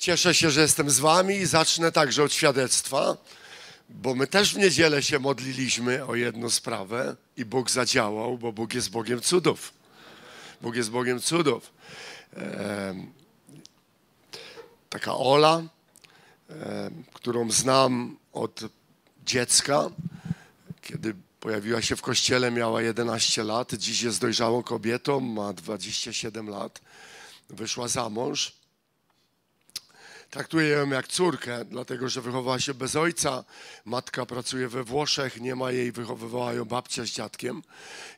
Cieszę się, że jestem z Wami i zacznę także od świadectwa, bo my też w niedzielę się modliliśmy o jedną sprawę i Bóg zadziałał, bo Bóg jest Bogiem cudów. Bóg jest Bogiem cudów. taka Ola, którą znam od dziecka, kiedy pojawiła się w kościele, miała 11 lat, dziś jest dojrzałą kobietą, ma 27 lat, wyszła za mąż Traktuję ją jak córkę, dlatego że wychowała się bez ojca. Matka pracuje we Włoszech, nie ma jej, wychowywała ją babcia z dziadkiem.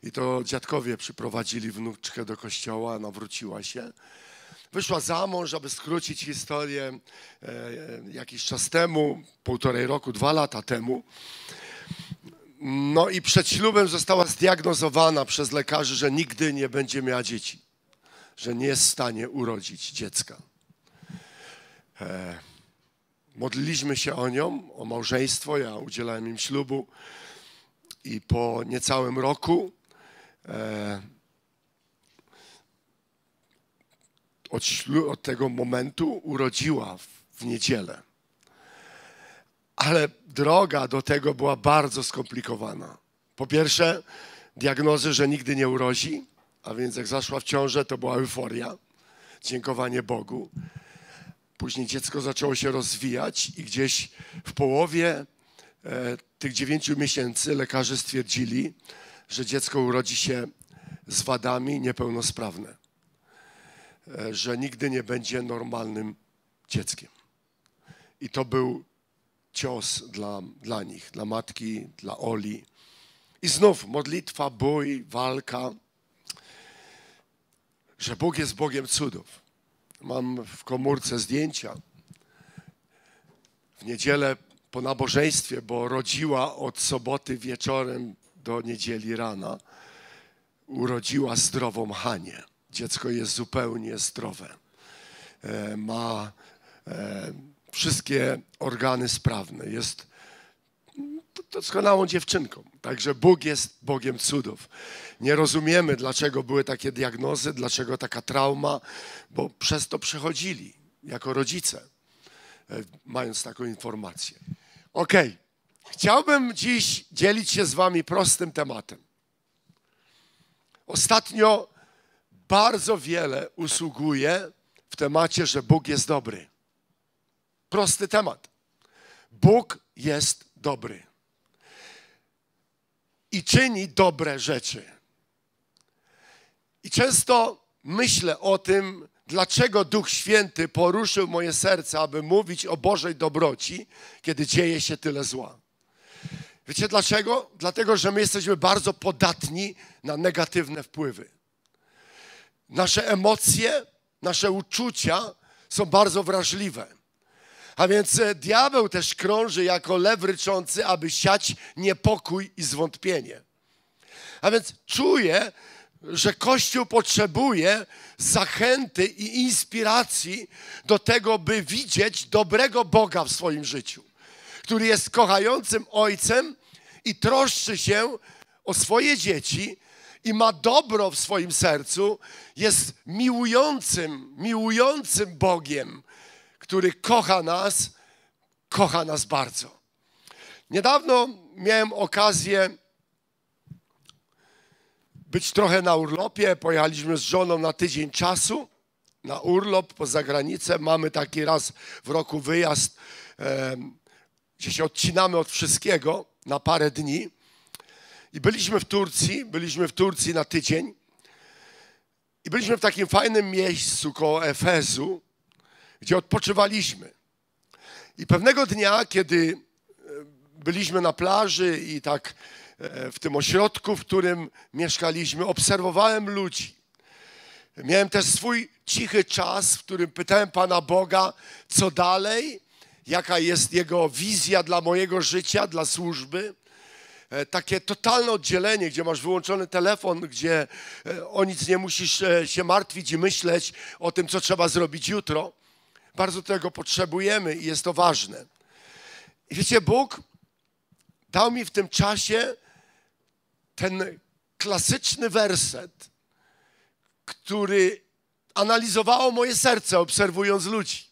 I to dziadkowie przyprowadzili wnuczkę do kościoła, nawróciła się. Wyszła za mąż, aby skrócić historię e, jakiś czas temu, półtorej roku, dwa lata temu. No i przed ślubem została zdiagnozowana przez lekarzy, że nigdy nie będzie miała dzieci, że nie jest w stanie urodzić dziecka. E, modliliśmy się o nią, o małżeństwo. Ja udzielałem im ślubu i po niecałym roku e, od, od tego momentu urodziła w niedzielę. Ale droga do tego była bardzo skomplikowana. Po pierwsze, diagnozy, że nigdy nie urodzi, a więc jak zaszła w ciążę, to była euforia, dziękowanie Bogu. Później dziecko zaczęło się rozwijać i gdzieś w połowie e, tych dziewięciu miesięcy lekarze stwierdzili, że dziecko urodzi się z wadami niepełnosprawne, e, że nigdy nie będzie normalnym dzieckiem. I to był cios dla, dla nich, dla matki, dla Oli. I znów modlitwa, bój, walka, że Bóg jest Bogiem cudów. Mam w komórce zdjęcia. W niedzielę po nabożeństwie, bo rodziła od soboty wieczorem do niedzieli rana, urodziła zdrową Hanię. Dziecko jest zupełnie zdrowe. E, ma e, wszystkie organy sprawne. Jest doskonałą dziewczynką. Także Bóg jest Bogiem cudów. Nie rozumiemy, dlaczego były takie diagnozy, dlaczego taka trauma, bo przez to przechodzili jako rodzice, e, mając taką informację. Ok, chciałbym dziś dzielić się z Wami prostym tematem. Ostatnio bardzo wiele usługuje w temacie, że Bóg jest dobry. Prosty temat. Bóg jest dobry i czyni dobre rzeczy. I często myślę o tym, dlaczego Duch Święty poruszył moje serce, aby mówić o Bożej dobroci, kiedy dzieje się tyle zła. Wiecie dlaczego? Dlatego, że my jesteśmy bardzo podatni na negatywne wpływy. Nasze emocje, nasze uczucia są bardzo wrażliwe. A więc e, diabeł też krąży jako lew ryczący, aby siać niepokój i zwątpienie. A więc czuję, że Kościół potrzebuje zachęty i inspiracji do tego, by widzieć dobrego Boga w swoim życiu, który jest kochającym ojcem i troszczy się o swoje dzieci i ma dobro w swoim sercu, jest miłującym, miłującym Bogiem, który kocha nas, kocha nas bardzo. Niedawno miałem okazję być trochę na urlopie. Pojechaliśmy z żoną na tydzień czasu na urlop poza granicę. Mamy taki raz w roku wyjazd, gdzie się odcinamy od wszystkiego na parę dni. I byliśmy w Turcji, byliśmy w Turcji na tydzień. I byliśmy w takim fajnym miejscu koło Efezu, gdzie odpoczywaliśmy. I pewnego dnia, kiedy e, byliśmy na plaży i tak e, w tym ośrodku, w którym mieszkaliśmy, obserwowałem ludzi. Miałem też swój cichy czas, w którym pytałem Pana Boga, co dalej, jaka jest Jego wizja dla mojego życia, dla służby. E, takie totalne oddzielenie, gdzie masz wyłączony telefon, gdzie o nic nie musisz się martwić i myśleć o tym, co trzeba zrobić jutro. Bardzo tego potrzebujemy i jest to ważne. I wiecie, Bóg dał mi w tym czasie ten klasyczny werset, który analizowało moje serce, obserwując ludzi.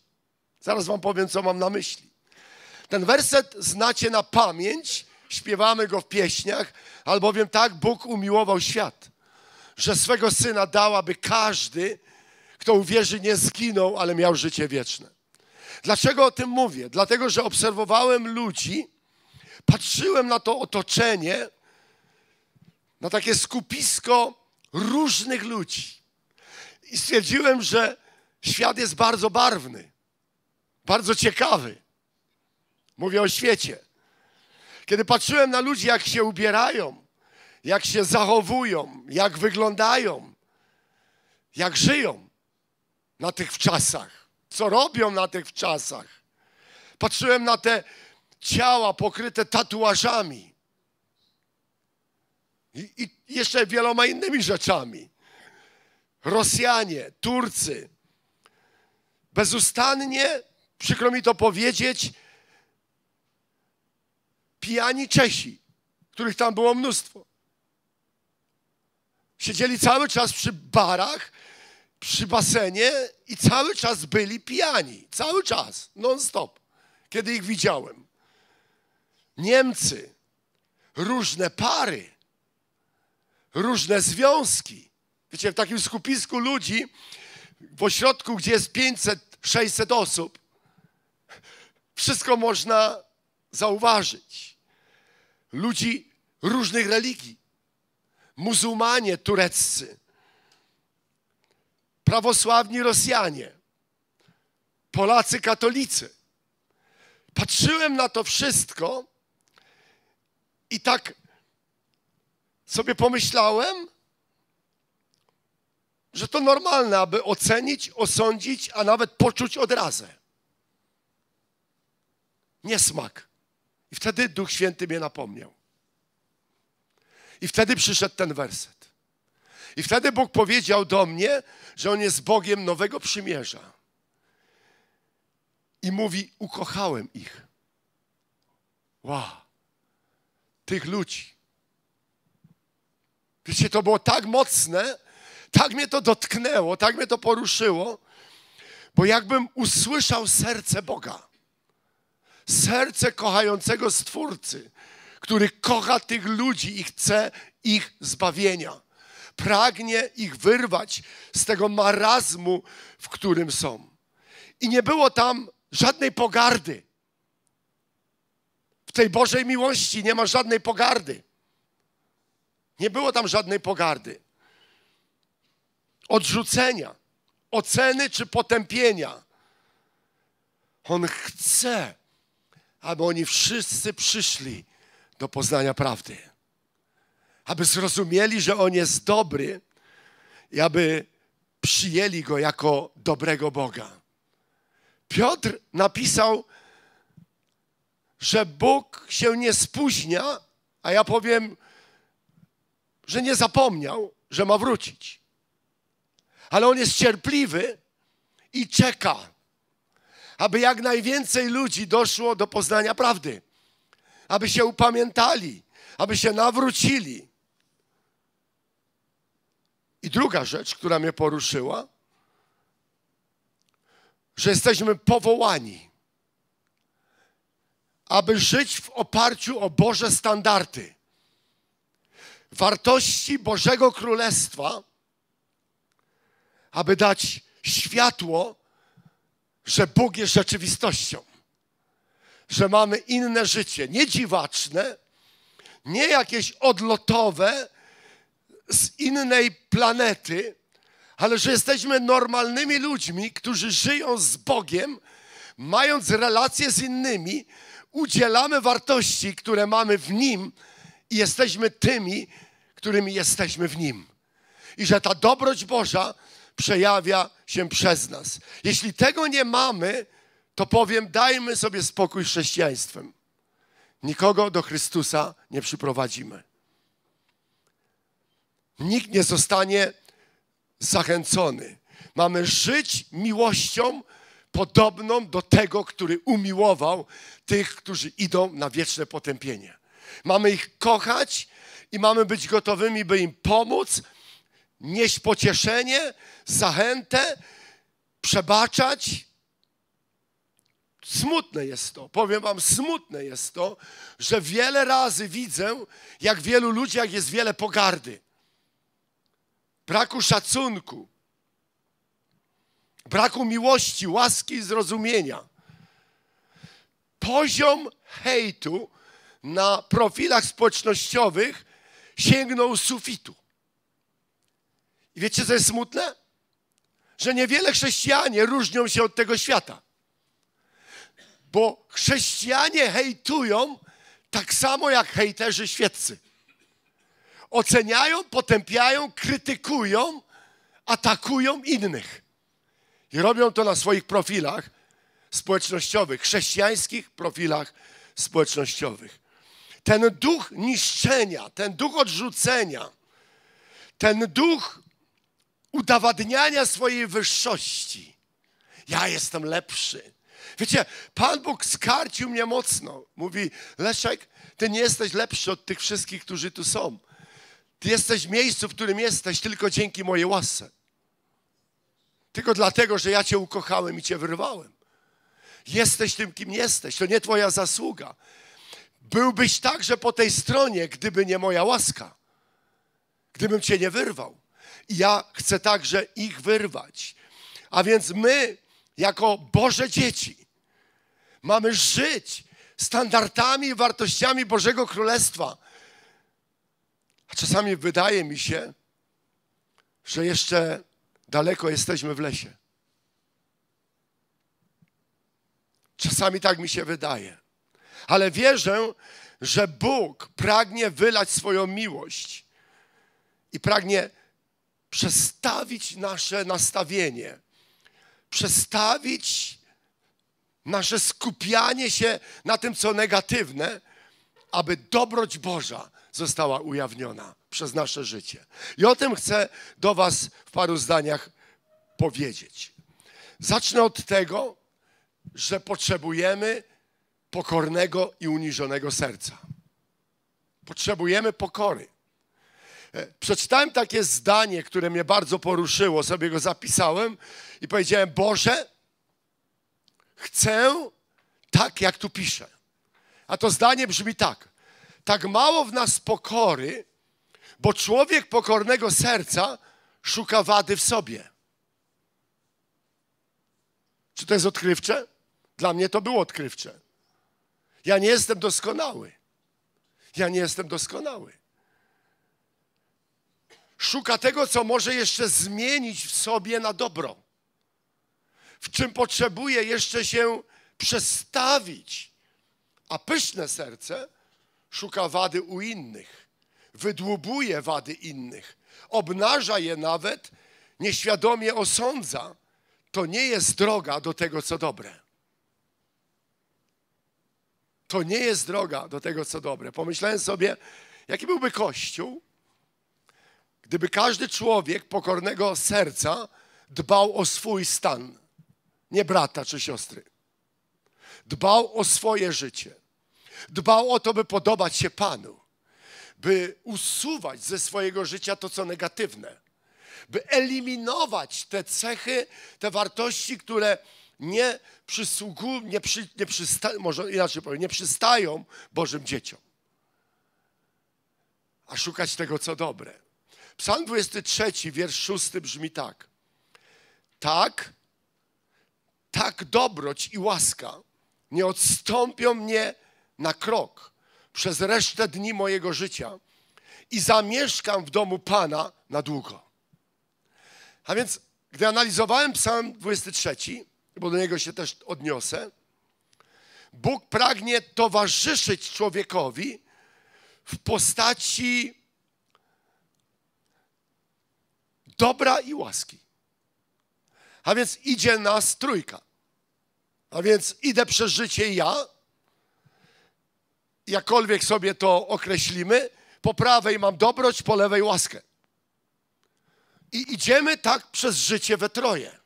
Zaraz Wam powiem, co mam na myśli. Ten werset znacie na pamięć, śpiewamy go w pieśniach, albowiem tak Bóg umiłował świat, że swego syna dałaby każdy, kto uwierzy, nie zginął, ale miał życie wieczne. Dlaczego o tym mówię? Dlatego, że obserwowałem ludzi, patrzyłem na to otoczenie, na takie skupisko różnych ludzi. I stwierdziłem, że świat jest bardzo barwny, bardzo ciekawy. Mówię o świecie. Kiedy patrzyłem na ludzi, jak się ubierają, jak się zachowują, jak wyglądają, jak żyją, na tych wczasach. Co robią na tych wczasach? Patrzyłem na te ciała pokryte tatuażami. I, i jeszcze wieloma innymi rzeczami. Rosjanie, Turcy. Bezustannie, przykro mi to powiedzieć, pijani Czesi, których tam było mnóstwo. Siedzieli cały czas przy barach przy basenie i cały czas byli pijani. Cały czas, non-stop, kiedy ich widziałem. Niemcy, różne pary, różne związki. Wiecie, w takim skupisku ludzi, w ośrodku, gdzie jest 500, 600 osób, wszystko można zauważyć. Ludzi różnych religii. Muzułmanie tureccy, prawosławni Rosjanie, Polacy katolicy. Patrzyłem na to wszystko i tak sobie pomyślałem, że to normalne, aby ocenić, osądzić, a nawet poczuć odrazę. Niesmak. I wtedy Duch Święty mnie napomniał. I wtedy przyszedł ten werset. I wtedy Bóg powiedział do mnie, że On jest Bogiem nowego przymierza. I mówi: Ukochałem ich. Wow, tych ludzi. Wiecie, to było tak mocne, tak mnie to dotknęło, tak mnie to poruszyło, bo jakbym usłyszał serce Boga, serce kochającego Stwórcy, który kocha tych ludzi i chce ich zbawienia pragnie ich wyrwać z tego marazmu, w którym są. I nie było tam żadnej pogardy. W tej Bożej miłości nie ma żadnej pogardy. Nie było tam żadnej pogardy. Odrzucenia, oceny czy potępienia. On chce, aby oni wszyscy przyszli do poznania prawdy aby zrozumieli, że On jest dobry i aby przyjęli Go jako dobrego Boga. Piotr napisał, że Bóg się nie spóźnia, a ja powiem, że nie zapomniał, że ma wrócić. Ale on jest cierpliwy i czeka, aby jak najwięcej ludzi doszło do poznania prawdy, aby się upamiętali, aby się nawrócili, i druga rzecz, która mnie poruszyła, że jesteśmy powołani, aby żyć w oparciu o Boże standardy. Wartości Bożego Królestwa, aby dać światło, że Bóg jest rzeczywistością, że mamy inne życie, nie dziwaczne, nie jakieś odlotowe, z innej planety, ale że jesteśmy normalnymi ludźmi, którzy żyją z Bogiem, mając relacje z innymi, udzielamy wartości, które mamy w Nim i jesteśmy tymi, którymi jesteśmy w Nim. I że ta dobroć Boża przejawia się przez nas. Jeśli tego nie mamy, to powiem, dajmy sobie spokój z chrześcijaństwem. Nikogo do Chrystusa nie przyprowadzimy nikt nie zostanie zachęcony. Mamy żyć miłością podobną do tego, który umiłował tych, którzy idą na wieczne potępienie. Mamy ich kochać i mamy być gotowymi, by im pomóc, nieść pocieszenie, zachętę, przebaczać. Smutne jest to, powiem Wam, smutne jest to, że wiele razy widzę, jak wielu ludziach jest wiele pogardy braku szacunku, braku miłości, łaski i zrozumienia. Poziom hejtu na profilach społecznościowych sięgnął sufitu. I wiecie, co jest smutne? Że niewiele chrześcijanie różnią się od tego świata. Bo chrześcijanie hejtują tak samo jak hejterzy świeccy. Oceniają, potępiają, krytykują, atakują innych. I robią to na swoich profilach społecznościowych, chrześcijańskich profilach społecznościowych. Ten duch niszczenia, ten duch odrzucenia, ten duch udowadniania swojej wyższości. Ja jestem lepszy. Wiecie, Pan Bóg skarcił mnie mocno. Mówi, Leszek, ty nie jesteś lepszy od tych wszystkich, którzy tu są. Ty jesteś w miejscu, w którym jesteś tylko dzięki mojej łasce. Tylko dlatego, że ja Cię ukochałem i Cię wyrwałem. Jesteś tym, kim jesteś. To nie Twoja zasługa. Byłbyś także po tej stronie, gdyby nie moja łaska. Gdybym Cię nie wyrwał. I ja chcę także ich wyrwać. A więc my, jako Boże dzieci, mamy żyć standardami i wartościami Bożego Królestwa. A czasami wydaje mi się, że jeszcze daleko jesteśmy w lesie. Czasami tak mi się wydaje. Ale wierzę, że Bóg pragnie wylać swoją miłość i pragnie przestawić nasze nastawienie, przestawić nasze skupianie się na tym, co negatywne, aby dobroć Boża została ujawniona przez nasze życie. I o tym chcę do Was w paru zdaniach powiedzieć. Zacznę od tego, że potrzebujemy pokornego i uniżonego serca. Potrzebujemy pokory. E, przeczytałem takie zdanie, które mnie bardzo poruszyło, sobie go zapisałem i powiedziałem: Boże, chcę tak, jak tu piszę. A to zdanie brzmi tak: tak mało w nas pokory, bo człowiek pokornego serca szuka wady w sobie. Czy to jest odkrywcze? Dla mnie to było odkrywcze. Ja nie jestem doskonały. Ja nie jestem doskonały. Szuka tego, co może jeszcze zmienić w sobie na dobro. W czym potrzebuje jeszcze się przestawić. A pyszne serce szuka wady u innych, wydłubuje wady innych, obnaża je nawet, nieświadomie osądza, to nie jest droga do tego, co dobre. To nie jest droga do tego, co dobre. Pomyślałem sobie, jaki byłby Kościół, gdyby każdy człowiek pokornego serca dbał o swój stan, nie brata czy siostry. Dbał o swoje życie dbał o to, by podobać się Panu, by usuwać ze swojego życia to, co negatywne, by eliminować te cechy, te wartości, które nie, przysługują, nie, przy, nie, przysta, może inaczej powiem, nie przystają Bożym dzieciom, a szukać tego, co dobre. Psalm 23, wiersz 6 brzmi tak. Tak, tak dobroć i łaska nie odstąpią mnie na krok przez resztę dni mojego życia i zamieszkam w domu Pana na długo. A więc, gdy analizowałem Psalm 23, bo do niego się też odniosę, Bóg pragnie towarzyszyć człowiekowi w postaci dobra i łaski. A więc idzie nas trójka. A więc idę przez życie ja, jakkolwiek sobie to określimy, po prawej mam dobroć, po lewej łaskę. I idziemy tak przez życie we troje.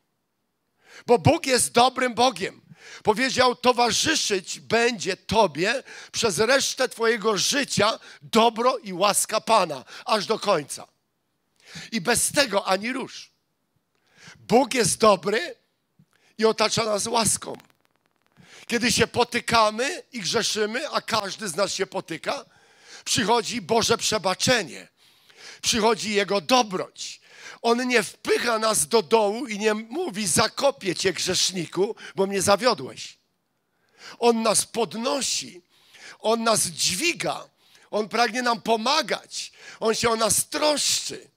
Bo Bóg jest dobrym Bogiem. Powiedział, towarzyszyć będzie Tobie przez resztę Twojego życia dobro i łaska Pana, aż do końca. I bez tego ani rusz. Bóg jest dobry i otacza nas łaską. Kiedy się potykamy i grzeszymy, a każdy z nas się potyka, przychodzi Boże przebaczenie, przychodzi Jego dobroć. On nie wpycha nas do dołu i nie mówi: Zakopię cię, grzeszniku, bo mnie zawiodłeś. On nas podnosi, on nas dźwiga, on pragnie nam pomagać, on się o nas troszczy.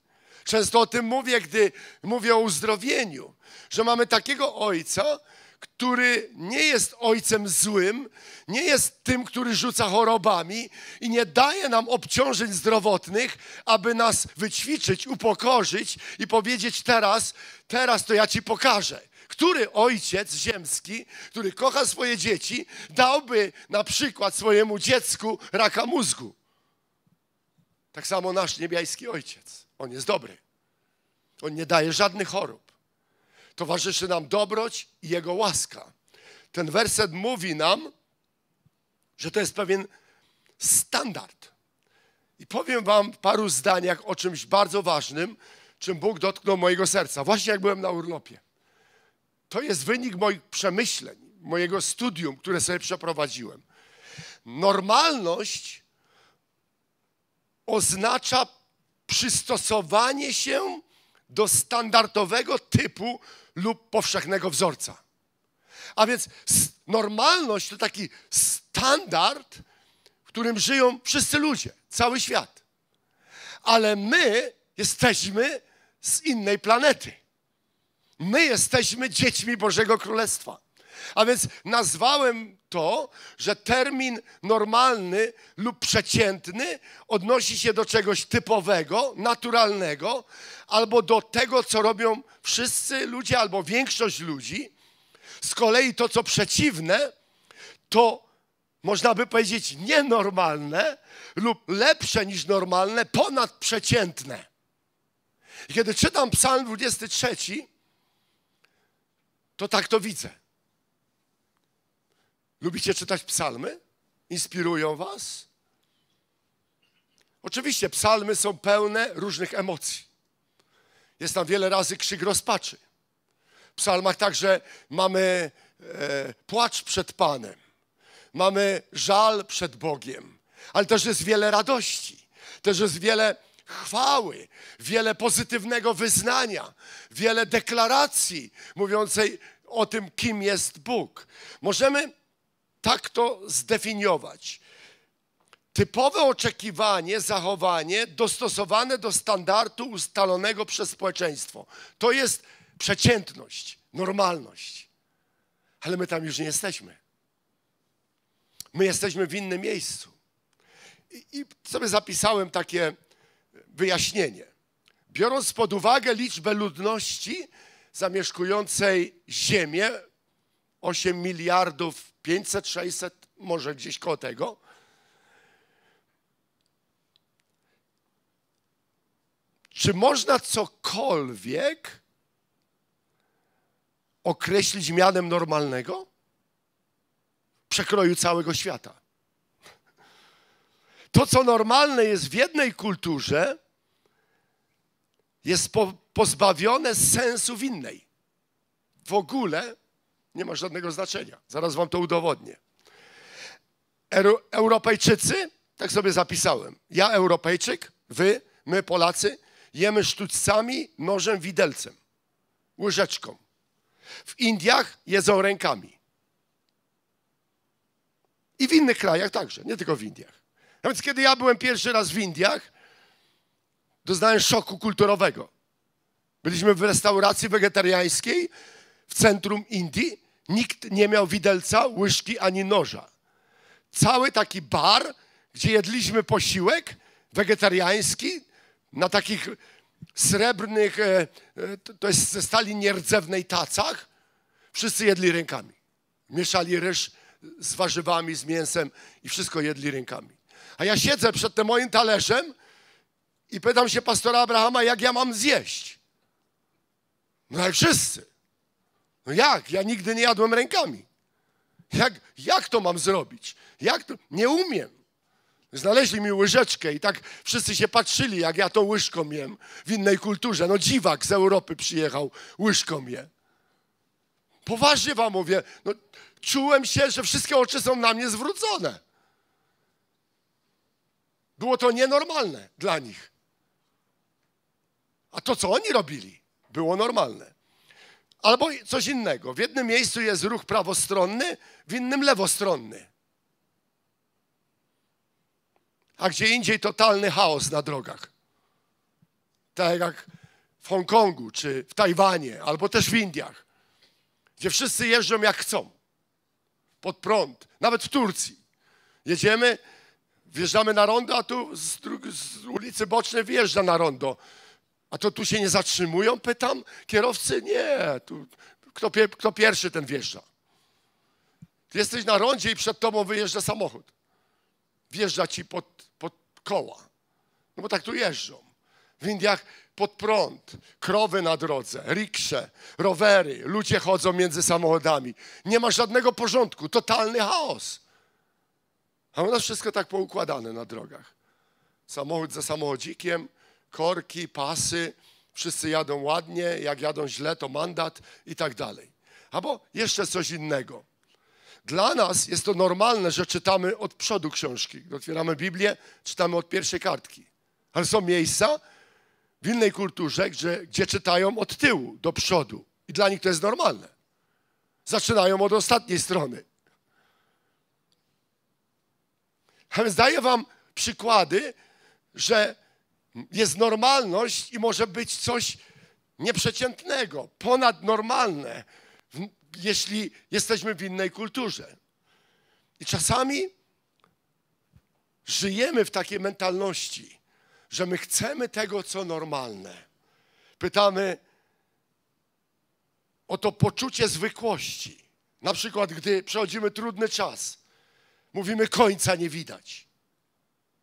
Często o tym mówię, gdy mówię o uzdrowieniu że mamy takiego ojca, który nie jest ojcem złym, nie jest tym, który rzuca chorobami i nie daje nam obciążeń zdrowotnych, aby nas wyćwiczyć, upokorzyć i powiedzieć teraz, teraz to ja ci pokażę. Który ojciec ziemski, który kocha swoje dzieci, dałby na przykład swojemu dziecku raka mózgu? Tak samo nasz niebiański ojciec. On jest dobry. On nie daje żadnych chorób. Towarzyszy nam dobroć i Jego łaska. Ten werset mówi nam, że to jest pewien standard. I powiem Wam w paru zdaniach o czymś bardzo ważnym, czym Bóg dotknął mojego serca, właśnie jak byłem na urlopie. To jest wynik moich przemyśleń, mojego studium, które sobie przeprowadziłem. Normalność oznacza przystosowanie się do standardowego typu lub powszechnego wzorca. A więc normalność to taki standard, w którym żyją wszyscy ludzie, cały świat. Ale my jesteśmy z innej planety. My jesteśmy dziećmi Bożego Królestwa. A więc nazwałem to, że termin normalny lub przeciętny odnosi się do czegoś typowego, naturalnego, albo do tego, co robią wszyscy ludzie albo większość ludzi. Z kolei to, co przeciwne, to można by powiedzieć nienormalne lub lepsze niż normalne, ponadprzeciętne. I kiedy czytam Psalm 23, to tak to widzę. Lubicie czytać psalmy? Inspirują was? Oczywiście psalmy są pełne różnych emocji. Jest tam wiele razy krzyk rozpaczy. W psalmach także mamy e, płacz przed Panem, mamy żal przed Bogiem, ale też jest wiele radości, też jest wiele chwały, wiele pozytywnego wyznania, wiele deklaracji mówiącej o tym, kim jest Bóg. Możemy tak to zdefiniować. Typowe oczekiwanie, zachowanie dostosowane do standardu ustalonego przez społeczeństwo. To jest przeciętność, normalność. Ale my tam już nie jesteśmy. My jesteśmy w innym miejscu. I, i sobie zapisałem takie wyjaśnienie. Biorąc pod uwagę liczbę ludności zamieszkującej Ziemię 8 miliardów 500, 600, może gdzieś koło tego. Czy można cokolwiek określić mianem normalnego? Przekroju całego świata. To, co normalne jest w jednej kulturze, jest pozbawione sensu w innej. W ogóle nie ma żadnego znaczenia. Zaraz wam to udowodnię. Europejczycy, tak sobie zapisałem. Ja Europejczyk, wy, my Polacy, jemy sztuczcami, nożem, widelcem, łyżeczką. W Indiach jedzą rękami. I w innych krajach także, nie tylko w Indiach. A więc kiedy ja byłem pierwszy raz w Indiach, doznałem szoku kulturowego. Byliśmy w restauracji wegetariańskiej, w centrum Indii nikt nie miał widelca, łyżki ani noża. Cały taki bar, gdzie jedliśmy posiłek wegetariański na takich srebrnych, e, e, to jest ze stali nierdzewnej tacach, wszyscy jedli rękami. Mieszali ryż z warzywami, z mięsem i wszystko jedli rękami. A ja siedzę przed tym moim talerzem i pytam się pastora Abrahama, jak ja mam zjeść. No jak wszyscy. No jak? Ja nigdy nie jadłem rękami. Jak, jak to mam zrobić? Jak to? Nie umiem. Znaleźli mi łyżeczkę i tak wszyscy się patrzyli, jak ja to łyżką jem w innej kulturze. No dziwak z Europy przyjechał, łyżką je. Poważnie wam mówię, no, czułem się, że wszystkie oczy są na mnie zwrócone. Było to nienormalne dla nich. A to, co oni robili, było normalne albo coś innego. W jednym miejscu jest ruch prawostronny, w innym lewostronny. A gdzie indziej totalny chaos na drogach. Tak jak w Hongkongu, czy w Tajwanie, albo też w Indiach, gdzie wszyscy jeżdżą jak chcą, pod prąd, nawet w Turcji. Jedziemy, wjeżdżamy na rondo, a tu z, z ulicy bocznej wjeżdża na rondo a to tu się nie zatrzymują, pytam kierowcy? Nie. Tu, kto, kto pierwszy, ten wjeżdża. Ty jesteś na rondzie i przed tobą wyjeżdża samochód. Wjeżdża ci pod, pod koła. No bo tak tu jeżdżą. W Indiach pod prąd, krowy na drodze, riksze, rowery, ludzie chodzą między samochodami. Nie ma żadnego porządku, totalny chaos. A u nas wszystko tak poukładane na drogach. Samochód za samochodzikiem, korki, pasy, wszyscy jadą ładnie, jak jadą źle, to mandat i tak dalej. Albo jeszcze coś innego. Dla nas jest to normalne, że czytamy od przodu książki. Otwieramy Biblię, czytamy od pierwszej kartki. Ale są miejsca w innej kulturze, gdzie, gdzie czytają od tyłu do przodu. I dla nich to jest normalne. Zaczynają od ostatniej strony. Zdaję wam przykłady, że jest normalność i może być coś nieprzeciętnego, ponadnormalne, jeśli jesteśmy w innej kulturze. I czasami żyjemy w takiej mentalności, że my chcemy tego, co normalne. Pytamy o to poczucie zwykłości. Na przykład, gdy przechodzimy trudny czas, mówimy końca nie widać,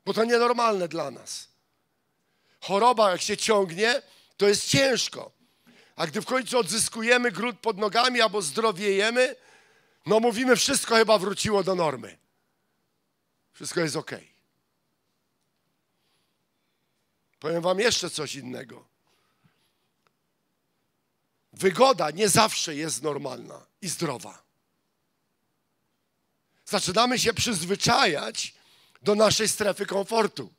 bo to nienormalne dla nas choroba jak się ciągnie, to jest ciężko. A gdy w końcu odzyskujemy gród pod nogami albo zdrowiejemy, no mówimy, wszystko chyba wróciło do normy. Wszystko jest ok. Powiem Wam jeszcze coś innego. Wygoda nie zawsze jest normalna i zdrowa. Zaczynamy się przyzwyczajać do naszej strefy komfortu.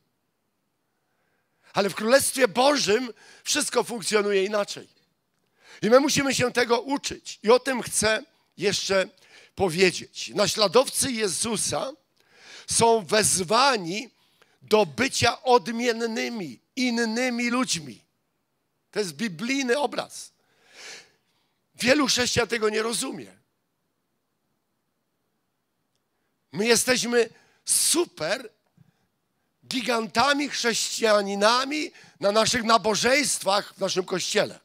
Ale w Królestwie Bożym wszystko funkcjonuje inaczej. I my musimy się tego uczyć. I o tym chcę jeszcze powiedzieć. Naśladowcy Jezusa są wezwani do bycia odmiennymi, innymi ludźmi. To jest biblijny obraz. Wielu chrześcijan tego nie rozumie. My jesteśmy super gigantami chrześcijaninami na naszych nabożeństwach w naszym kościele.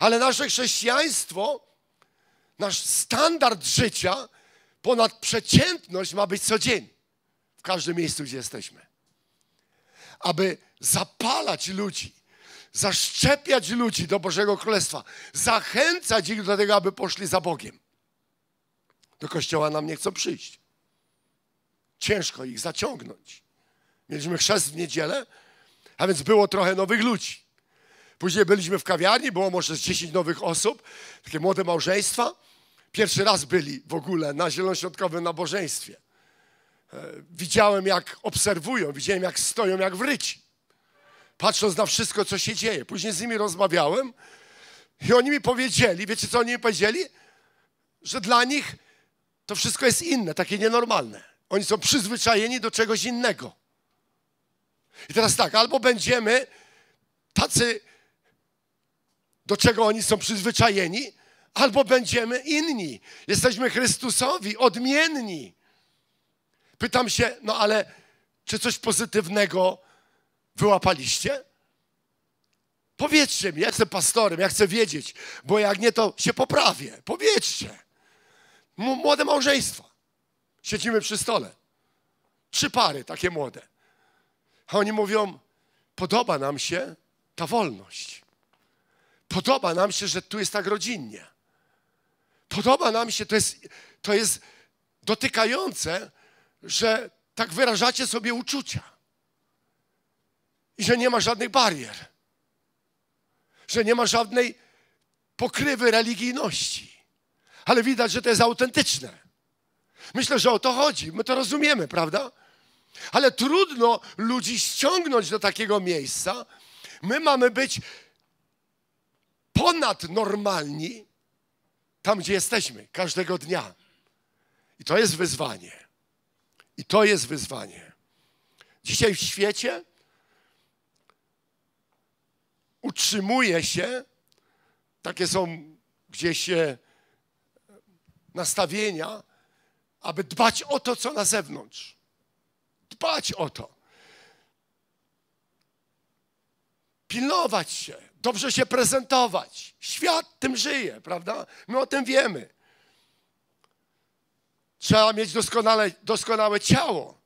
Ale nasze chrześcijaństwo, nasz standard życia ponad przeciętność ma być codziennie w każdym miejscu, gdzie jesteśmy. Aby zapalać ludzi, zaszczepiać ludzi do Bożego Królestwa, zachęcać ich do tego, aby poszli za Bogiem. Do kościoła nam nie chcą przyjść ciężko ich zaciągnąć. Mieliśmy chrzest w niedzielę, a więc było trochę nowych ludzi. Później byliśmy w kawiarni, było może z 10 nowych osób, takie młode małżeństwa. Pierwszy raz byli w ogóle na zielonośrodkowym nabożeństwie. E, widziałem, jak obserwują, widziałem, jak stoją, jak wryci. Patrząc na wszystko, co się dzieje. Później z nimi rozmawiałem i oni mi powiedzieli, wiecie co oni mi powiedzieli? Że dla nich to wszystko jest inne, takie nienormalne. Oni są przyzwyczajeni do czegoś innego. I teraz tak, albo będziemy tacy, do czego oni są przyzwyczajeni, albo będziemy inni. Jesteśmy Chrystusowi, odmienni. Pytam się, no ale czy coś pozytywnego wyłapaliście? Powiedzcie mi, ja jestem pastorem, ja chcę wiedzieć, bo jak nie, to się poprawię. Powiedzcie. Młode małżeństwo. Siedzimy przy stole. Trzy pary, takie młode. A oni mówią, podoba nam się ta wolność. Podoba nam się, że tu jest tak rodzinnie. Podoba nam się, to jest, to jest dotykające, że tak wyrażacie sobie uczucia. I że nie ma żadnych barier. Że nie ma żadnej pokrywy religijności. Ale widać, że to jest autentyczne. Myślę, że o to chodzi. My to rozumiemy, prawda? Ale trudno ludzi ściągnąć do takiego miejsca. My mamy być ponad normalni tam, gdzie jesteśmy, każdego dnia. I to jest wyzwanie. I to jest wyzwanie. Dzisiaj w świecie utrzymuje się, takie są gdzieś e, nastawienia, aby dbać o to, co na zewnątrz. Dbać o to. Pilnować się, dobrze się prezentować. Świat tym żyje, prawda? My o tym wiemy. Trzeba mieć doskonale, doskonałe ciało,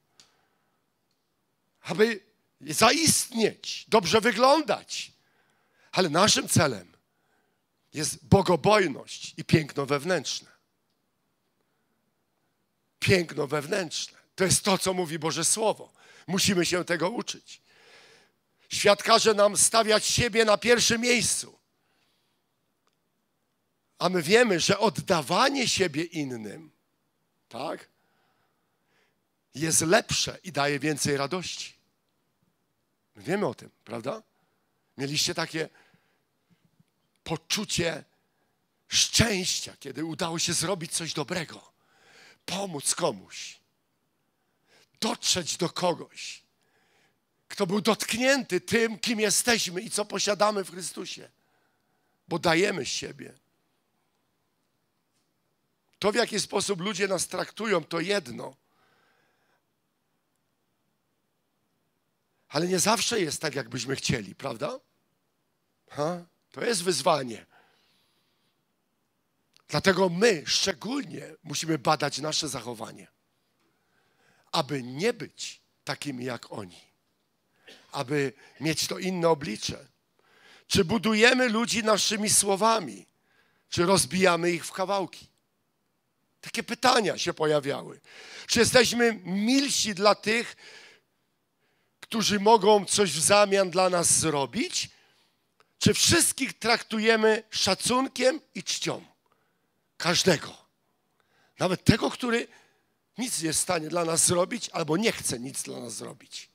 aby zaistnieć, dobrze wyglądać. Ale naszym celem jest bogobojność i piękno wewnętrzne piękno wewnętrzne. To jest to, co mówi Boże Słowo. Musimy się tego uczyć. Świat każe nam stawiać siebie na pierwszym miejscu. A my wiemy, że oddawanie siebie innym, tak, jest lepsze i daje więcej radości. My wiemy o tym, prawda? Mieliście takie poczucie szczęścia, kiedy udało się zrobić coś dobrego pomóc komuś, dotrzeć do kogoś, kto był dotknięty tym, kim jesteśmy i co posiadamy w Chrystusie, bo dajemy siebie. To, w jaki sposób ludzie nas traktują, to jedno. Ale nie zawsze jest tak, jakbyśmy chcieli, prawda? Ha? To jest wyzwanie. Dlatego my szczególnie musimy badać nasze zachowanie, aby nie być takimi jak oni, aby mieć to inne oblicze. Czy budujemy ludzi naszymi słowami, czy rozbijamy ich w kawałki? Takie pytania się pojawiały. Czy jesteśmy milsi dla tych, którzy mogą coś w zamian dla nas zrobić? Czy wszystkich traktujemy szacunkiem i czcią? Każdego. Nawet tego, który nic nie jest w stanie dla nas zrobić, albo nie chce nic dla nas zrobić.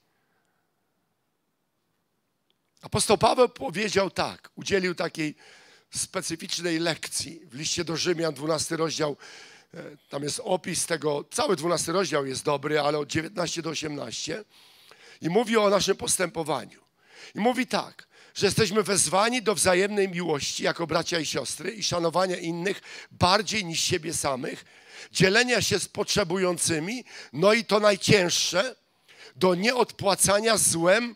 Apostoł Paweł powiedział tak, udzielił takiej specyficznej lekcji w liście do Rzymian, 12 rozdział. E, tam jest opis tego, cały 12 rozdział jest dobry, ale od 19 do 18. I mówi o naszym postępowaniu. I mówi tak, że jesteśmy wezwani do wzajemnej miłości jako bracia i siostry i szanowania innych bardziej niż siebie samych, dzielenia się z potrzebującymi, no i to najcięższe, do nieodpłacania złem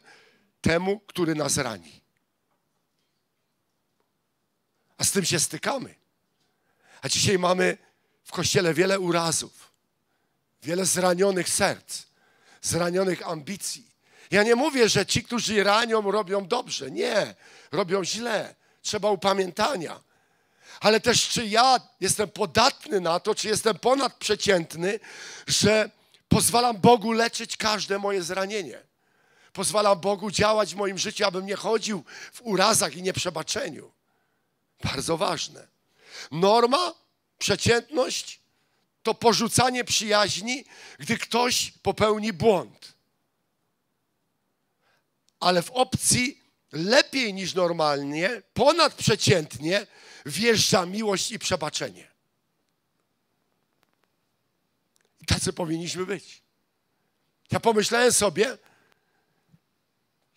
temu, który nas rani. A z tym się stykamy. A dzisiaj mamy w kościele wiele urazów, wiele zranionych serc, zranionych ambicji, ja nie mówię, że ci, którzy ranią, robią dobrze. Nie, robią źle. Trzeba upamiętania. Ale też, czy ja jestem podatny na to, czy jestem ponadprzeciętny, że pozwalam Bogu leczyć każde moje zranienie. Pozwalam Bogu działać w moim życiu, abym nie chodził w urazach i nieprzebaczeniu. Bardzo ważne. Norma, przeciętność to porzucanie przyjaźni, gdy ktoś popełni błąd ale w opcji lepiej niż normalnie, ponadprzeciętnie wjeżdża miłość i przebaczenie. I tacy powinniśmy być. Ja pomyślałem sobie,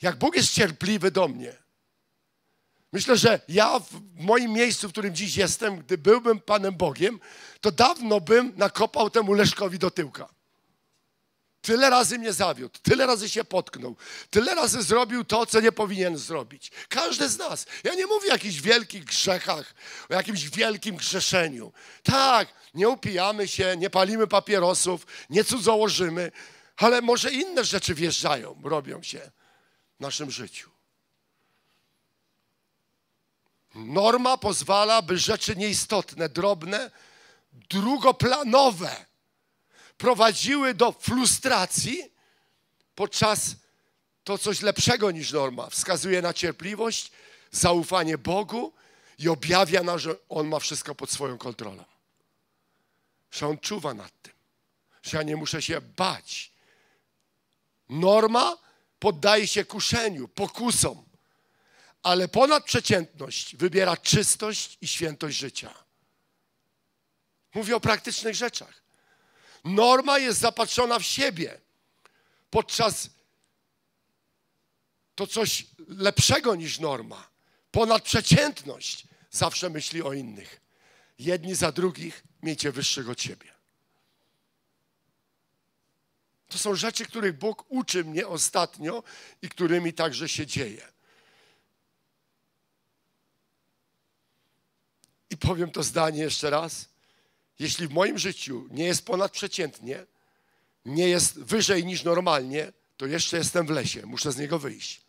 jak Bóg jest cierpliwy do mnie. Myślę, że ja w moim miejscu, w którym dziś jestem, gdy byłbym Panem Bogiem, to dawno bym nakopał temu Leszkowi do tyłka. Tyle razy mnie zawiódł, tyle razy się potknął, tyle razy zrobił to, co nie powinien zrobić. Każdy z nas. Ja nie mówię o jakichś wielkich grzechach, o jakimś wielkim grzeszeniu. Tak, nie upijamy się, nie palimy papierosów, nie cudzołożymy, ale może inne rzeczy wjeżdżają, robią się w naszym życiu. Norma pozwala, by rzeczy nieistotne, drobne, drugoplanowe, prowadziły do frustracji, podczas to coś lepszego niż norma. Wskazuje na cierpliwość, zaufanie Bogu i objawia nam, że On ma wszystko pod swoją kontrolą. Że On czuwa nad tym. Że ja nie muszę się bać. Norma poddaje się kuszeniu, pokusom, ale ponad przeciętność wybiera czystość i świętość życia. Mówię o praktycznych rzeczach. Norma jest zapatrzona w siebie. Podczas to coś lepszego niż norma. Ponad przeciętność zawsze myśli o innych. Jedni za drugich miejcie wyższego ciebie. To są rzeczy, których Bóg uczy mnie ostatnio i którymi także się dzieje. I powiem to zdanie jeszcze raz jeśli w moim życiu nie jest ponadprzeciętnie, nie jest wyżej niż normalnie, to jeszcze jestem w lesie, muszę z niego wyjść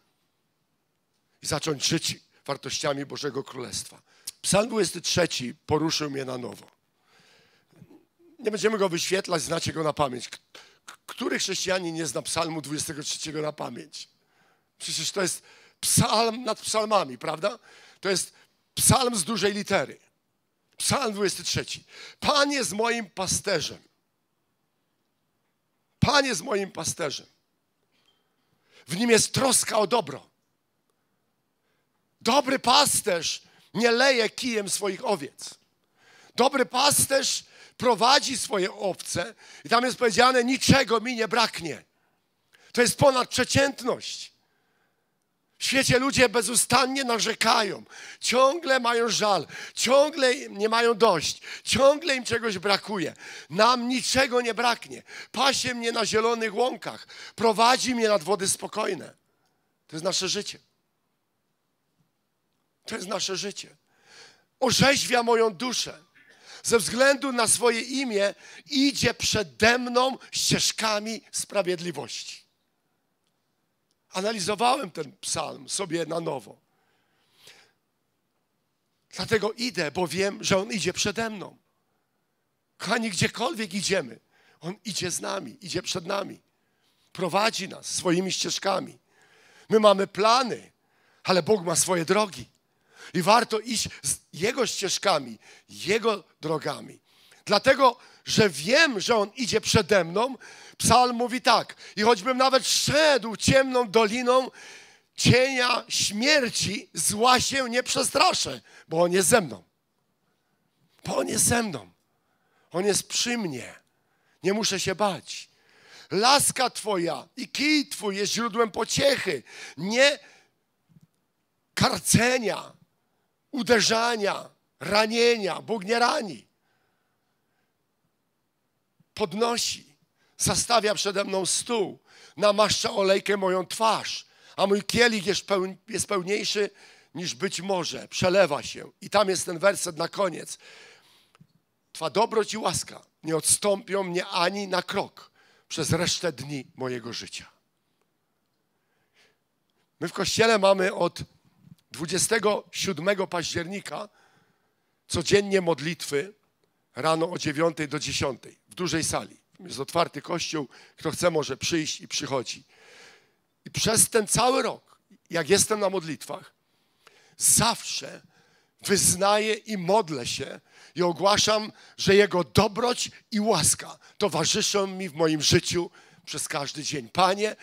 i zacząć żyć wartościami Bożego Królestwa. Psalm 23 poruszył mnie na nowo. Nie będziemy go wyświetlać, znacie go na pamięć. Który chrześcijanin nie zna psalmu 23 na pamięć? Przecież to jest psalm nad psalmami, prawda? To jest psalm z dużej litery. Psalm 23. Pan jest moim pasterzem. Pan jest moim pasterzem. W nim jest troska o dobro. Dobry pasterz nie leje kijem swoich owiec. Dobry pasterz prowadzi swoje owce i tam jest powiedziane, niczego mi nie braknie. To jest ponad przeciętność. W świecie ludzie bezustannie narzekają, ciągle mają żal, ciągle nie mają dość, ciągle im czegoś brakuje. Nam niczego nie braknie. Pasie mnie na zielonych łąkach, prowadzi mnie nad wody spokojne. To jest nasze życie. To jest nasze życie. Orzeźwia moją duszę. Ze względu na swoje imię idzie przede mną ścieżkami sprawiedliwości analizowałem ten psalm sobie na nowo. Dlatego idę, bo wiem, że On idzie przede mną. Kochani, gdziekolwiek idziemy, On idzie z nami, idzie przed nami. Prowadzi nas swoimi ścieżkami. My mamy plany, ale Bóg ma swoje drogi. I warto iść z Jego ścieżkami, Jego drogami. Dlatego że wiem, że On idzie przede mną. Psalm mówi tak, i choćbym nawet szedł ciemną doliną cienia śmierci, zła się nie przestraszę, bo On jest ze mną. Bo On jest ze mną. On jest przy mnie. Nie muszę się bać. Laska Twoja i kij Twój jest źródłem pociechy, nie karcenia, uderzania, ranienia. Bóg nie rani podnosi, zastawia przede mną stół, namaszcza olejkę moją twarz, a mój kielich jest, peł, jest pełniejszy niż być może, przelewa się. I tam jest ten werset na koniec. Twa dobroć i łaska nie odstąpią mnie ani na krok przez resztę dni mojego życia. My w kościele mamy od 27 października codziennie modlitwy rano o 9 do 10 w dużej sali. Jest otwarty kościół, kto chce może przyjść i przychodzi. I przez ten cały rok, jak jestem na modlitwach, zawsze wyznaję i modlę się i ogłaszam, że Jego dobroć i łaska towarzyszą mi w moim życiu przez każdy dzień. Panie,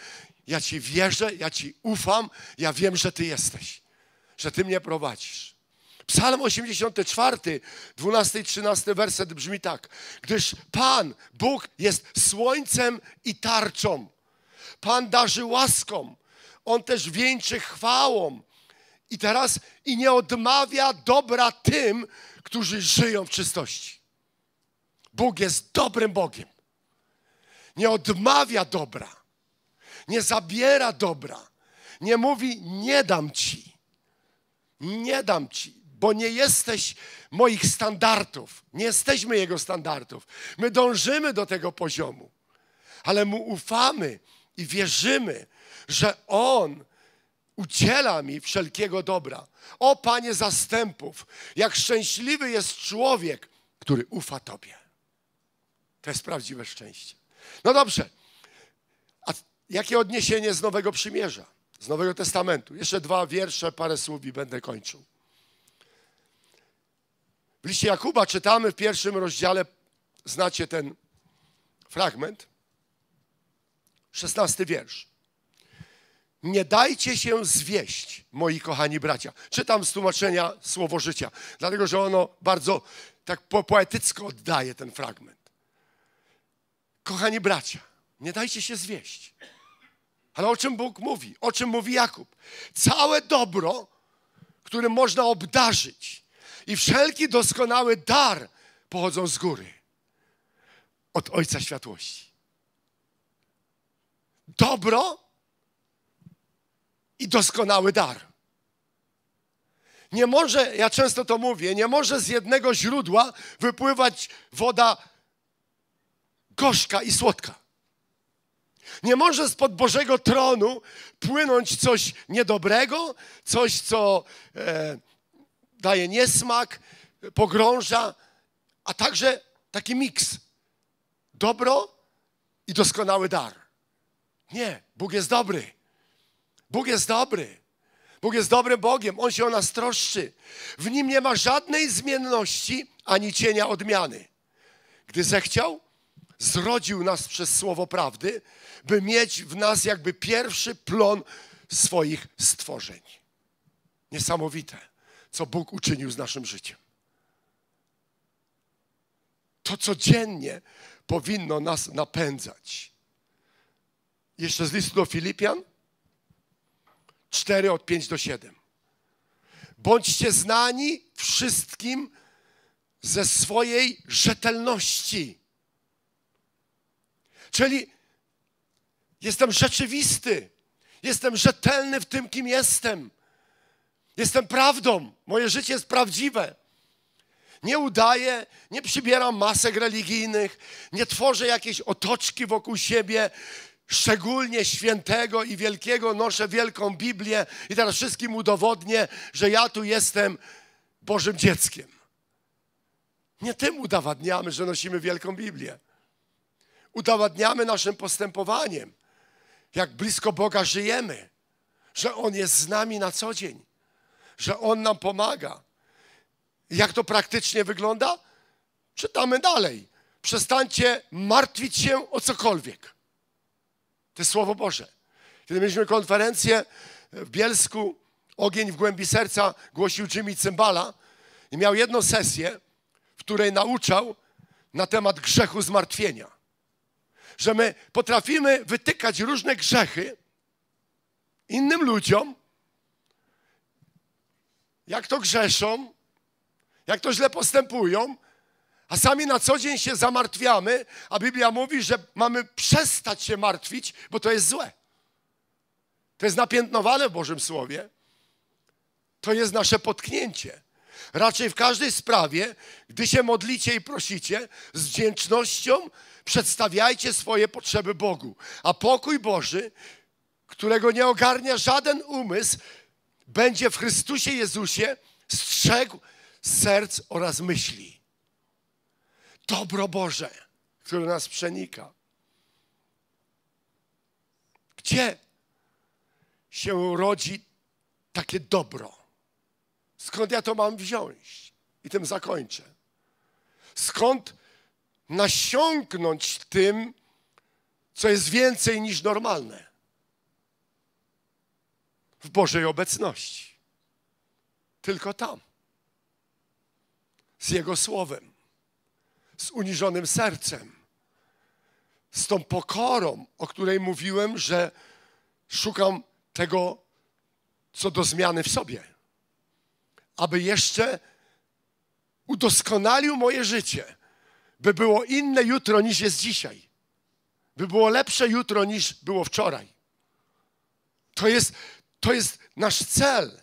ja Ci wierzę, ja Ci ufam, ja wiem, że Ty jesteś, że Ty mnie prowadzisz. Psalm 84, 12 i 13 werset brzmi tak. Gdyż Pan, Bóg jest słońcem i tarczą. Pan darzy łaską. On też wieńczy chwałą. I teraz i nie odmawia dobra tym, którzy żyją w czystości. Bóg jest dobrym Bogiem. Nie odmawia dobra. Nie zabiera dobra. Nie mówi nie dam ci. Nie dam ci bo nie jesteś moich standardów. Nie jesteśmy Jego standardów. My dążymy do tego poziomu, ale Mu ufamy i wierzymy, że On udziela mi wszelkiego dobra. O Panie zastępów, jak szczęśliwy jest człowiek, który ufa Tobie. To jest prawdziwe szczęście. No dobrze. A jakie odniesienie z Nowego Przymierza, z Nowego Testamentu? Jeszcze dwa wiersze, parę słów i będę kończył. W liście Jakuba czytamy w pierwszym rozdziale, znacie ten fragment, szesnasty wiersz. Nie dajcie się zwieść, moi kochani bracia. Czytam z tłumaczenia słowo życia, dlatego że ono bardzo tak po poetycko oddaje ten fragment. Kochani bracia, nie dajcie się zwieść. Ale o czym Bóg mówi? O czym mówi Jakub? Całe dobro, którym można obdarzyć i wszelki doskonały dar pochodzą z góry, od Ojca Światłości. Dobro i doskonały dar. Nie może, ja często to mówię, nie może z jednego źródła wypływać woda gorzka i słodka. Nie może spod Bożego tronu płynąć coś niedobrego, coś, co e, daje niesmak, pogrąża, a także taki miks. Dobro i doskonały dar. Nie, Bóg jest dobry. Bóg jest dobry. Bóg jest dobrym Bogiem, On się o nas troszczy. W Nim nie ma żadnej zmienności ani cienia odmiany. Gdy zechciał, zrodził nas przez słowo prawdy, by mieć w nas jakby pierwszy plon swoich stworzeń. Niesamowite co Bóg uczynił z naszym życiem. To codziennie powinno nas napędzać. Jeszcze z listu do Filipian 4 od 5 do 7. Bądźcie znani wszystkim ze swojej rzetelności. Czyli jestem rzeczywisty, jestem rzetelny w tym, kim jestem Jestem prawdą. Moje życie jest prawdziwe. Nie udaję, nie przybieram masek religijnych, nie tworzę jakiejś otoczki wokół siebie, szczególnie świętego i wielkiego. Noszę wielką Biblię i teraz wszystkim udowodnię, że ja tu jestem Bożym dzieckiem. Nie tym udowadniamy, że nosimy wielką Biblię. Udowadniamy naszym postępowaniem, jak blisko Boga żyjemy, że On jest z nami na co dzień że On nam pomaga. Jak to praktycznie wygląda? Czytamy dalej. Przestańcie martwić się o cokolwiek. To jest Słowo Boże. Kiedy mieliśmy konferencję w Bielsku, Ogień w głębi serca, głosił Jimmy Cymbala i miał jedną sesję, w której nauczał na temat grzechu zmartwienia. Że my potrafimy wytykać różne grzechy innym ludziom, jak to grzeszą, jak to źle postępują, a sami na co dzień się zamartwiamy, a Biblia mówi, że mamy przestać się martwić, bo to jest złe. To jest napiętnowane w Bożym Słowie. To jest nasze potknięcie. Raczej w każdej sprawie, gdy się modlicie i prosicie, z wdzięcznością przedstawiajcie swoje potrzeby Bogu. A pokój Boży, którego nie ogarnia żaden umysł, będzie w Chrystusie Jezusie strzegł serc oraz myśli. Dobro Boże, które nas przenika. Gdzie się rodzi takie dobro? Skąd ja to mam wziąć? I tym zakończę. Skąd nasiągnąć tym, co jest więcej niż normalne? w Bożej obecności. Tylko tam. Z Jego Słowem, z uniżonym sercem, z tą pokorą, o której mówiłem, że szukam tego, co do zmiany w sobie, aby jeszcze udoskonalił moje życie, by było inne jutro niż jest dzisiaj, by było lepsze jutro niż było wczoraj. To jest, to jest nasz cel.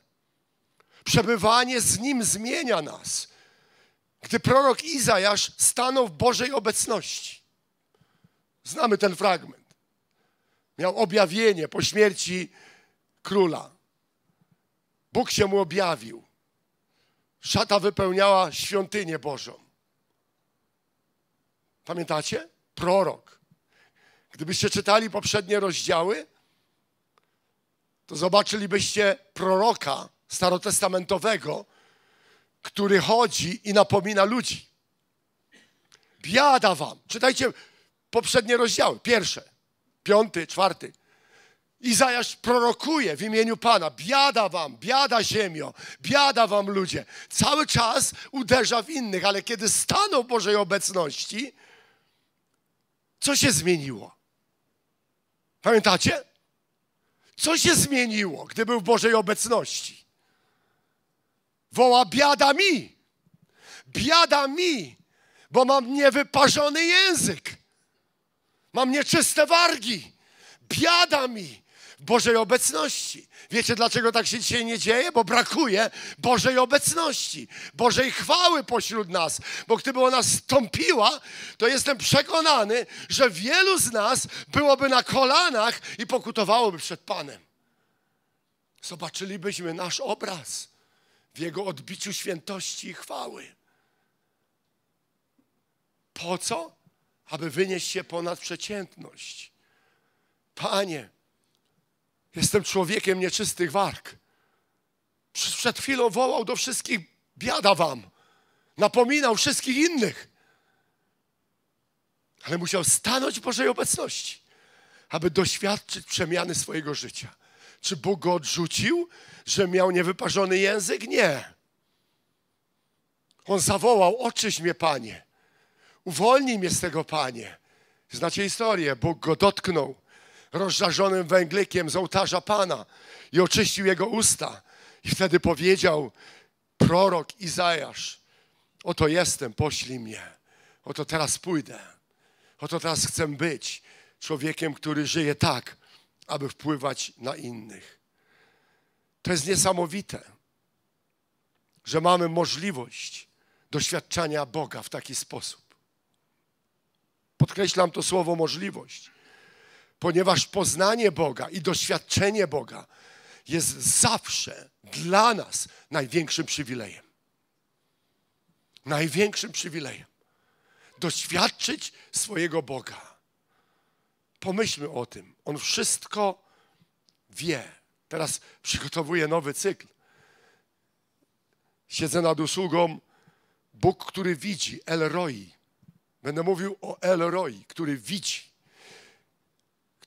Przebywanie z Nim zmienia nas. Gdy prorok Izajasz stanął w Bożej obecności. Znamy ten fragment. Miał objawienie po śmierci króla. Bóg się mu objawił. Szata wypełniała świątynię Bożą. Pamiętacie? Prorok. Gdybyście czytali poprzednie rozdziały, to zobaczylibyście proroka starotestamentowego, który chodzi i napomina ludzi. Biada wam. Czytajcie poprzednie rozdziały, pierwsze, piąty, czwarty. Izajasz prorokuje w imieniu Pana. Biada wam, biada ziemio, biada wam ludzie. Cały czas uderza w innych, ale kiedy stanął Bożej obecności, co się zmieniło? Pamiętacie? Co się zmieniło, gdy był w Bożej obecności? Woła biada mi, biada mi, bo mam niewyparzony język, mam nieczyste wargi, biada mi, Bożej obecności. Wiecie, dlaczego tak się dzisiaj nie dzieje? Bo brakuje Bożej obecności, Bożej chwały pośród nas. Bo gdyby ona stąpiła, to jestem przekonany, że wielu z nas byłoby na kolanach i pokutowałoby przed Panem. Zobaczylibyśmy nasz obraz w jego odbiciu świętości i chwały. Po co? Aby wynieść się ponad przeciętność. Panie, Jestem człowiekiem nieczystych warg. Przed chwilą wołał do wszystkich, biada wam. Napominał wszystkich innych. Ale musiał stanąć w Bożej obecności, aby doświadczyć przemiany swojego życia. Czy Bóg go odrzucił, że miał niewyparzony język? Nie. On zawołał: Oczyś mnie, panie. Uwolnij mnie z tego, panie. Znacie historię. Bóg go dotknął, rozżarzonym węglikiem z ołtarza Pana i oczyścił jego usta. I wtedy powiedział prorok Izajasz, oto jestem, poślij mnie, oto teraz pójdę, oto teraz chcę być człowiekiem, który żyje tak, aby wpływać na innych. To jest niesamowite, że mamy możliwość doświadczania Boga w taki sposób. Podkreślam to słowo możliwość ponieważ poznanie Boga i doświadczenie Boga jest zawsze dla nas największym przywilejem. Największym przywilejem. Doświadczyć swojego Boga. Pomyślmy o tym. On wszystko wie. Teraz przygotowuję nowy cykl. Siedzę nad usługą Bóg, który widzi, Elroi. Będę mówił o Elroi, który widzi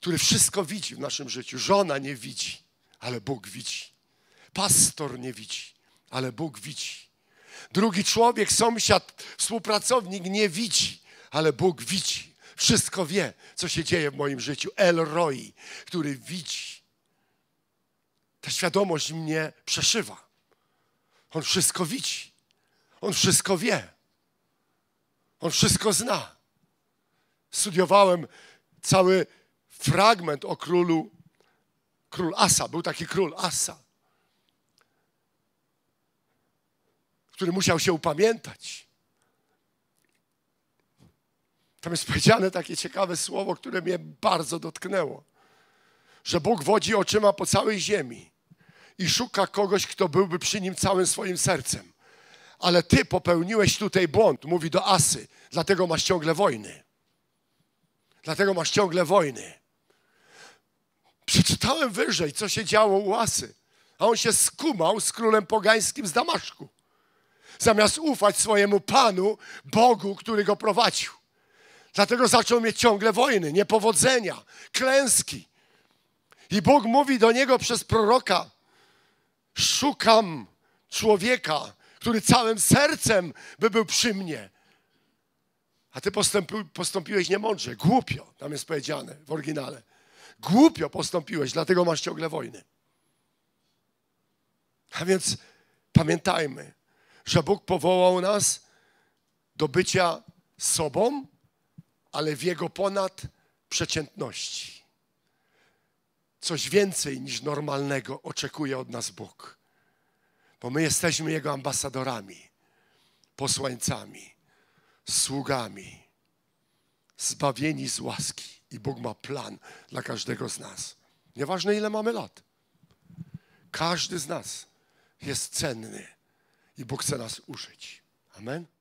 który wszystko widzi w naszym życiu. Żona nie widzi, ale Bóg widzi. Pastor nie widzi, ale Bóg widzi. Drugi człowiek, sąsiad, współpracownik nie widzi, ale Bóg widzi. Wszystko wie, co się dzieje w moim życiu. El Roy, który widzi. Ta świadomość mnie przeszywa. On wszystko widzi. On wszystko wie. On wszystko zna. Studiowałem cały fragment o królu, król Asa, był taki król Asa, który musiał się upamiętać. Tam jest powiedziane takie ciekawe słowo, które mnie bardzo dotknęło, że Bóg wodzi oczyma po całej ziemi i szuka kogoś, kto byłby przy nim całym swoim sercem. Ale ty popełniłeś tutaj błąd, mówi do Asy, dlatego masz ciągle wojny. Dlatego masz ciągle wojny. Przeczytałem wyżej, co się działo u Asy. A on się skumał z królem pogańskim z Damaszku. Zamiast ufać swojemu Panu, Bogu, który go prowadził. Dlatego zaczął mieć ciągle wojny, niepowodzenia, klęski. I Bóg mówi do niego przez proroka: Szukam człowieka, który całym sercem by był przy mnie. A ty postąpi, postąpiłeś niemądrze, głupio, tam jest powiedziane w oryginale. Głupio postąpiłeś, dlatego masz ciągle wojny. A więc pamiętajmy, że Bóg powołał nas do bycia sobą, ale w Jego ponad przeciętności. Coś więcej niż normalnego oczekuje od nas Bóg, bo my jesteśmy Jego ambasadorami, posłańcami, sługami, zbawieni z łaski i Bóg ma plan dla każdego z nas. Nieważne ile mamy lat. Każdy z nas jest cenny i Bóg chce nas użyć. Amen.